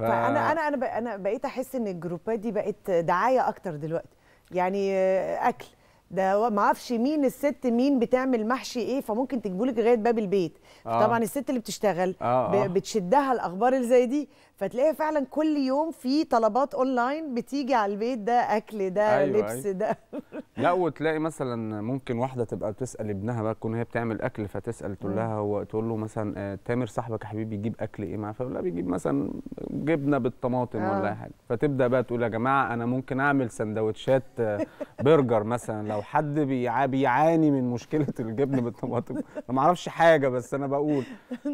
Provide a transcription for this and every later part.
فانا انا انا انا بقيت احس ان الجروبات دي بقت دعايه اكتر دلوقتي يعني اكل ده ما اعرفش مين الست مين بتعمل محشي ايه فممكن تجيبوا لك لغايه باب البيت آه. طبعا الست اللي بتشتغل آه آه. بتشدها الاخبار اللي زي دي فتلاقيها فعلا كل يوم في طلبات اونلاين بتيجي على البيت ده اكل ده أيوة لبس أيوة. ده لا وتلاقي مثلا ممكن واحده تبقى بتسال ابنها بقى تكون هي بتعمل اكل فتسال تقول لها هو تقول له مثلا آه، تامر صاحبك يا حبيبي بيجيب اكل ايه معاه فيقول لها بيجيب مثلا جبنه بالطماطم آه. ولا اي حاجه فتبدا بقى تقول يا جماعه انا ممكن اعمل سندوتشات آه، برجر مثلا لو حد بيعاني من مشكله الجبنه بالطماطم انا ما اعرفش حاجه بس انا بقول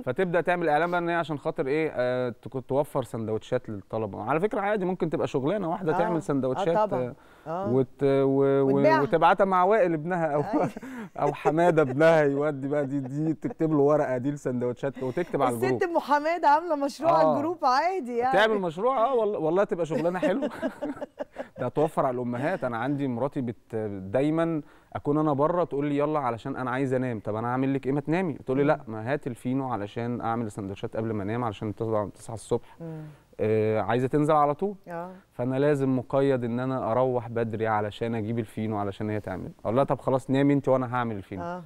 فتبدا تعمل اعلان بقى ان هي عشان خاطر ايه آه، تكون توفر سندوتشات للطلبه على فكره عادي ممكن تبقى شغلانه واحده آه. تعمل سندوتشات آه طبعا. آه. وت... و... وتبيع أيوة. وتبعتها مع وائل ابنها او أيوة. او حماده ابنها يودي بقى دي دي تكتب له ورقه دي لسندوتشات وتكتب على الجروب الست ام حماده عامله مشروع آه. الجروب عادي يعني تعمل مشروع اه والله, والله تبقى شغلانه حلوه ده توفر على الامهات انا عندي مراتي بت دايما اكون انا بره تقول لي يلا علشان انا عايزه انام طب انا اعمل لك ايه ما تنامي تقول لي لا ما هات الفينو علشان اعمل السندوتشات قبل ما انام علشان تصحى الصبح آه، عايزه تنزل على طول آه. فانا لازم مقيد ان انا اروح بدري علشان اجيب الفينو علشان هي تعمل اقول لها طب خلاص نامي انت وانا هعمل الفينو آه.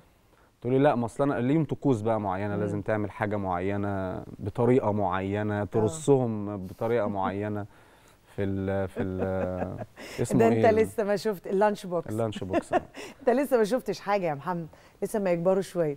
تقول لي لا ما اصل انا ليهم طقوس بقى معينه مم. لازم تعمل حاجه معينه بطريقه معينه آه. ترصهم بطريقه معينه في ال في ال اسمه ده انت إيه؟ لسه ما شفت اللانش بوكس اللانش بوكس انت لسه ما شفتش حاجه يا محمد لسه ما يكبروا شويه